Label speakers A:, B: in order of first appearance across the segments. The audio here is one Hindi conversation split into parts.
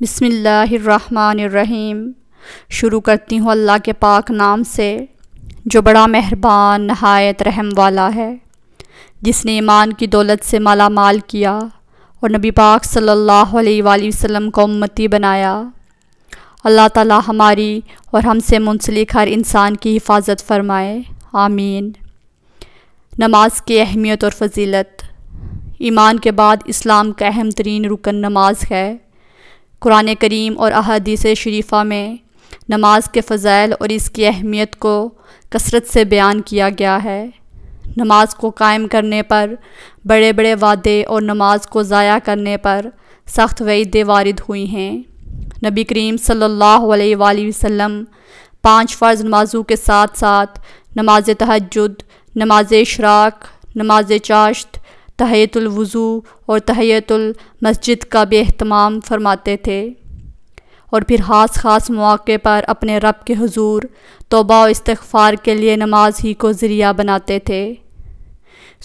A: बिसमीम शुरू करती हूँ अल्लाह के पाक नाम से जो बड़ा मेहरबान नहायत रहम वाला है जिसने ईमान की दौलत से माला माल किया और नबी पाक सल्लल्लाहु अलैहि वसल्लम को उम्मती बनाया अल्लाह ताला हमारी और हमसे मुंसलिक हर इंसान की हिफाजत फरमाए आमीन नमाज की अहमियत और फजीलत ईमान के बाद इस्लाम का अहम तरीन रुकन नमाज है कुरान करीम और अहदीस शरीफ़ा में नमाज के फ़जाइल और इसकी अहमियत को कसरत से बयान किया गया है नमाज को कायम करने पर बड़े बड़े वादे और नमाज को ज़ाया करने पर सख्त वैदे वारद हुई हैं नबी करीम सल्लल्लाहु अलैहि वसल्लम पांच फ़र्ज़ नमाजों के साथ साथ नमाज तहजद नमाज इशराक नमाज चाश्त तहयतुलवज़ू और तहैतुल मस्जिद का भी अहतमाम फरमाते थे और फिर ख़ास ख़ास मौक़े पर अपने रब के हजूर तोबा और इस्तफ़ार के लिए नमाज ही को ज़रिया बनाते थे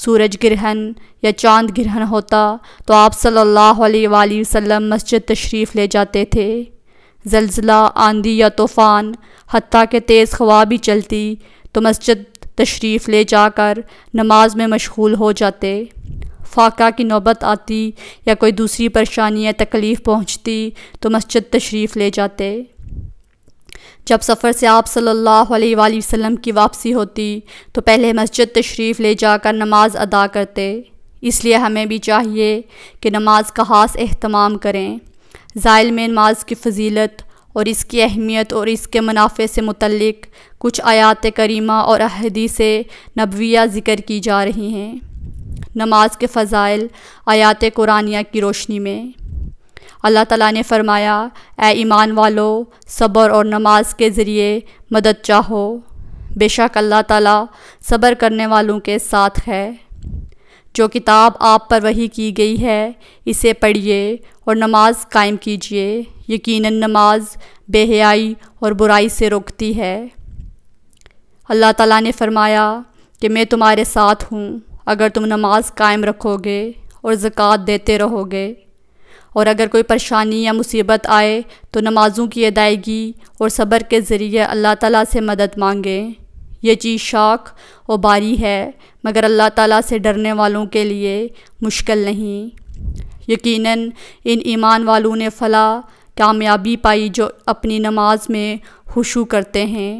A: सूरज ग्रहण या चांद ग्रहण होता तो आप सल्लल्लाहु अलैहि वसल्लम मस्जिद तशरीफ़ ले जाते थे जलजिला आंधी या तूफ़ान हती के तेज़ खवा भी चलती तो मस्जिद तशरीफ़ ले जाकर नमाज में मशगूल हो जाते फाका की नौबत आती या कोई दूसरी परेशानी या तकलीफ़ पहुंचती तो मस्जिद तशरीफ़ ले जाते जब सफ़र से आप सल्लल्लाहु अलैहि वसल्लम की वापसी होती तो पहले मस्जिद तशरीफ़ ले जाकर नमाज अदा करते इसलिए हमें भी चाहिए कि नमाज का खास अहतमाम करें ज़ाइल में नमाज की फजीलत और इसकी अहमियत और इसके मुनाफे से मुतलक कुछ आयात करीमा और अहदी से नबविया ज़िक्र की जा रही हैं नमाज के फ़ज़ाइल आयात कुरानिया की रोशनी में अल्लाह ताला ने फरमाया ए ईमान वालों सब्र और नमाज के ज़रिए मदद चाहो बेशक अल्लाह ताला सब्र करने वालों के साथ है जो किताब आप पर वही की गई है इसे पढ़िए और नमाज कायम कीजिए यकीनन नमाज बेहयाई और बुराई से रोकती है अल्लाह ताला ने फरमाया कि मैं तुम्हारे साथ हूँ अगर तुम नमाज कायम रखोगे और ज़क़़त देते रहोगे और अगर कोई परेशानी या मुसीबत आए तो नमाज़ों की अदायगी और सब्र के ज़रिए अल्लाह ताला से मदद मांगे ये चीज़ शाख और बारी है मगर अल्लाह ताला से डरने वालों के लिए मुश्किल नहीं यकीनन इन ईमान वालों ने फला कामयाबी पाई जो अपनी नमाज में खुशू करते हैं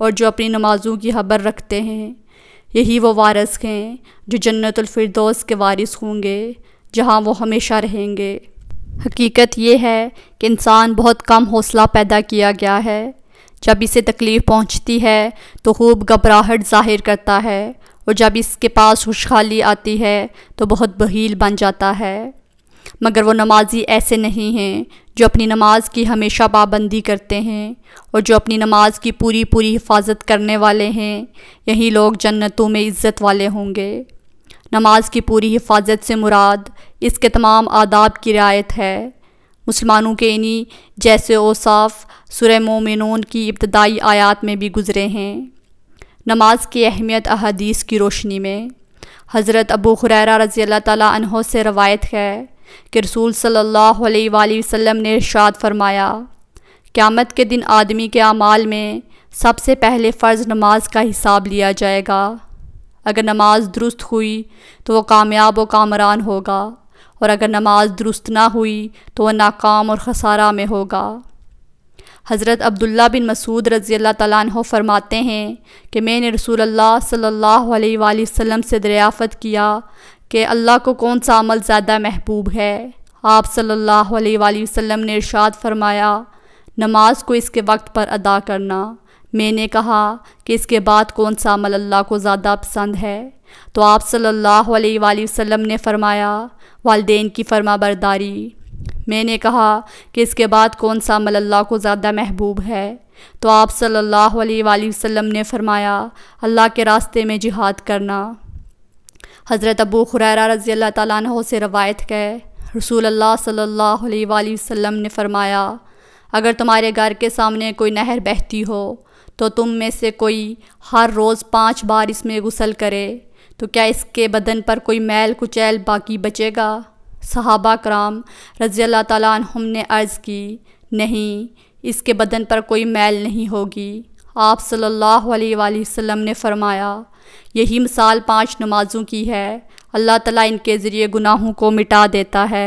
A: और जो अपनी नमाज़ों की खबर रखते हैं यही वो वारस हैं जो जन्नतफरदोस के वारिस होंगे जहाँ वो हमेशा रहेंगे हकीकत ये है कि इंसान बहुत कम हौसला पैदा किया गया है जब इसे तकलीफ़ पहुँचती है तो खूब घबराहट ज़ाहिर करता है और जब इसके पास खुशहाली आती है तो बहुत बहील बन जाता है मगर वो नमाजी ऐसे नहीं हैं जो अपनी नमाज की हमेशा पाबंदी करते हैं और जो अपनी नमाज की पूरी पूरी हिफाजत करने वाले हैं यही लोग जन्नतों में इज़्ज़त वाले होंगे नमाज की पूरी हिफाजत से मुराद इसके तमाम आदाब की रियायत है मुसलमानों के इन्हीं जैसे ओसाफ सुर मोमिनून की इब्तदाई आयात में भी गुज़रे हैं नमाज की अहमियत अहदीस की रोशनी में हज़रत अबू खुरैरा रज़ी अल्लाह तहों से रवायत है कि रसूल सल्लल्लाहु अलैहि वसल्लम ने इरशाद फरमाया क़्यामत के दिन आदमी के अमाल में सबसे पहले फ़र्ज़ नमाज का हिसाब लिया जाएगा अगर नमाज दुरुस्त हुई तो वह कामयाब व कामरान होगा और अगर नमाज दुरुस्त ना हुई तो वह नाकाम और खसारा में होगा हज़रत अब्दुल्ला बिन मसूद रज़ी अल्लाह तैन फरमाते हैं कि मैंने रसूल अल्लाह सल्लल्लाहु अलैहि वसल्लम से दरियाफ़त किया कि अल्लाह को कौन सा अमल ज़्यादा महबूब है आप सल्लल्लाहु अलैहि वसल्लम ने इरशाद फरमाया नमाज को इसके वक्त पर अदा करना मैंने कहा कि इसके बाद कौन सा अमल अल्लाह को ज़्यादा पसंद है तो आप सल्लल्लाहु अलैहि वसल्लम ने फरमाया वालदेन की फरमाबरदारी बरदारी मैंने कहा कि इसके बाद कौन सा अमल अल्लाह को ज़्यादा महबूब है तो आप सल्लल्लाहु अलैहि वसल्लम ने फरमाया अल्लाह के रास्ते में जिहाद करना हज़रत अबू खुरा रज़ी अल्लाह तह से रवायत है रसूल अल्लाह सल्ला वसल्लम ने फ़रमाया अगर तुम्हारे घर के सामने कोई नहर बहती हो तो तुम में से कोई हर रोज़ पाँच बार इसमें गुसल करे तो क्या इसके बदन पर कोई मैल कुचैल बाकी बचेगा सहाबा कराम रज़ी अल्लाह तम ने अर्ज़ की नहीं इसके बदन पर कोई मैल नहीं होगी आप सल्लल्लाहु अलैहि वसल्लम ने फ़रमाया यही मिसाल पांच नमाज़ों की है अल्लाह ताला इनके ज़रिए गुनाहों को मिटा देता है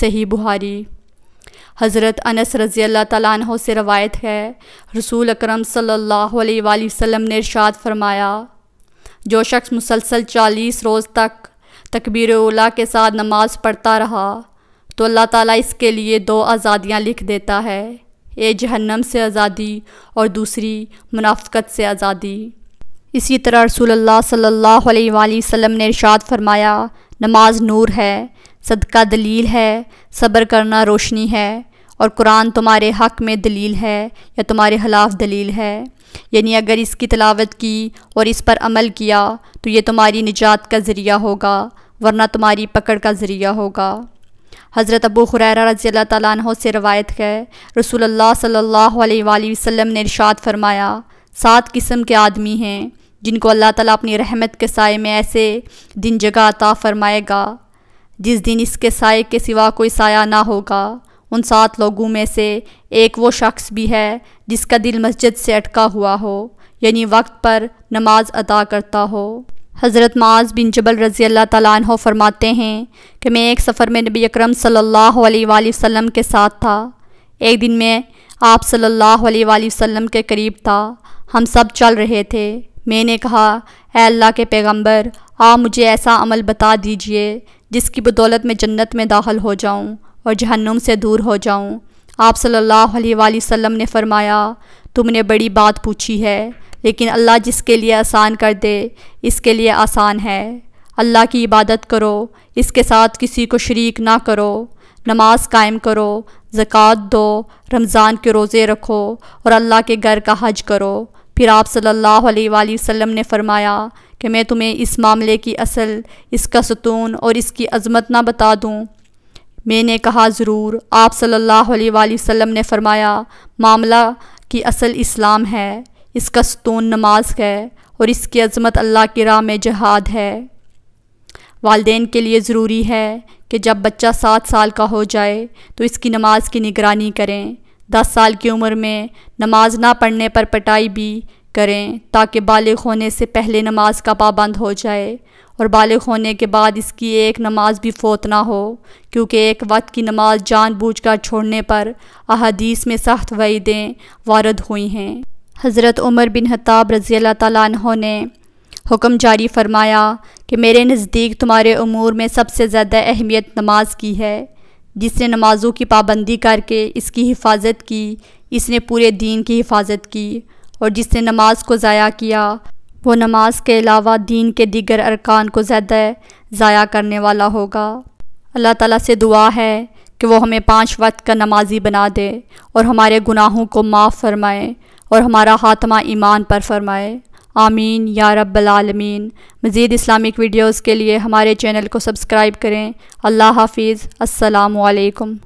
A: सही बुहारी हज़रत अनस रज़ी अल्लाह तह से रवायत है रसूल अकरम सल्लल्लाहु अलैहि वसल्लम ने इरशाद फरमाया जो शख्स मुसलसल चालीस रोज़ तक तकबीर उला के साथ नमाज़ पढ़ता रहा तो अल्लाह ताला इसके लिए दो आज़ादियाँ लिख देता है एक जहन्नम से आज़ादी और दूसरी मुनाफकत से आज़ादी इसी तरह रसूलुल्लाह सल्लल्लाहु अलैहि वसल्लम ने इरशाद फरमाया नमाज नूर है सदका दलील है सब्र करना रोशनी है और कुरान तुम्हारे हक में दलील है या तुम्हारे खिलाफ दलील है यानी अगर इसकी तलावत की और इस पर अमल किया तो ये तुम्हारी निजात का ज़रिया होगा वरना तुम्हारी पकड़ का ज़रिया होगा हज़रत अबू हुरैरा रजी अल्लाह तह से रवायत है रसूल अल्लाह सल्लल्लाहु अलैहि वसल्लम ने इरशाद फरमाया सात किस्म के आदमी हैं जिनको अल्लाह ताला अपनी रहमत के साय में ऐसे दिन जगह अता फरमाएगा जिस दिन इसके साय के सिवा कोई साया ना होगा उन सात लोगों में से एक वो शख्स भी है जिसका दिल मस्जिद से अटका हुआ हो यानी वक्त पर नमाज अदा करता हो हज़रत माज बिन जबल रज़ी अल्लाह तह फरमाते हैं कि मैं एक सफ़र में नबी अकरम सल्लल्लाहु अलैहि वसल्लम के साथ था एक दिन मैं आप सल्लल्लाहु अलैहि वसल्लम के करीब था हम सब चल रहे थे मैंने कहा अल्लाह के पैगंबर आप मुझे ऐसा अमल बता दीजिए जिसकी बदौलत मैं जन्नत में दाखिल हो जाऊं और जहन्नुम से दूर हो जाऊं आप सल्लल्लाहु अलैहि वसल्लम ने फरमाया तुमने बड़ी बात पूछी है लेकिन अल्लाह जिसके लिए आसान कर दे इसके लिए आसान है अल्लाह की इबादत करो इसके साथ किसी को शरीक ना करो नमाज कायम करो ज़क़़त दो रमज़ान के रोज़े रखो और अल्लाह के घर का हज करो फिर आप सल्लल्लाहु अलैहि वसल्लम ने फरमाया कि मैं तुम्हें इस मामले की असल इसका सतून और इसकी अजमत ना बता दूँ मैंने कहा ज़रूर आप सल्लल्लाहु अलैहि वसल्लम ने फरमाया मामला की असल इस्लाम है इसका सतून नमाज है और इसकी अजमत अल्लाह की राह में जहाद है वालदेन के लिए ज़रूरी है कि जब बच्चा सात साल का हो जाए तो इसकी नमाज की निगरानी करें दस साल की उम्र में नमाज ना पढ़ने पर पटाई भी करें ताकि बालिग होने से पहले नमाज का पाबंद हो जाए और बालिग होने के बाद इसकी एक नमाज भी फोत ना हो क्योंकि एक वक्त की नमाज जानबूझकर छोड़ने पर अहदीस में सख्त वईदें वारद हुई हैं हज़रत उमर बिन हताब रज़ी अल्लाह ने हुक्म जारी फरमाया कि मेरे नज़दीक तुम्हारे अमूर में सबसे ज़्यादा अहमियत नमाज की है जिसने नमाज़ों की पाबंदी करके इसकी हिफाजत की इसने पूरे दीन की हिफाजत की और जिसने नमाज को ज़ाया किया वो नमाज के अलावा दीन के दीगर अरकान को ज़्यादा ज़ाया करने वाला होगा अल्लाह ताला से दुआ है कि वो हमें पाँच वक्त का नमाजी बना दे और हमारे गुनाहों को माफ़ फरमाए और हमारा हातमा ईमान पर फरमाए आमीन या रब्बल आलमीन मज़ीद इस्लामिक वीडियोज़ के लिए हमारे चैनल को सब्सक्राइब करें अल्लाह हाफिज़ असलकम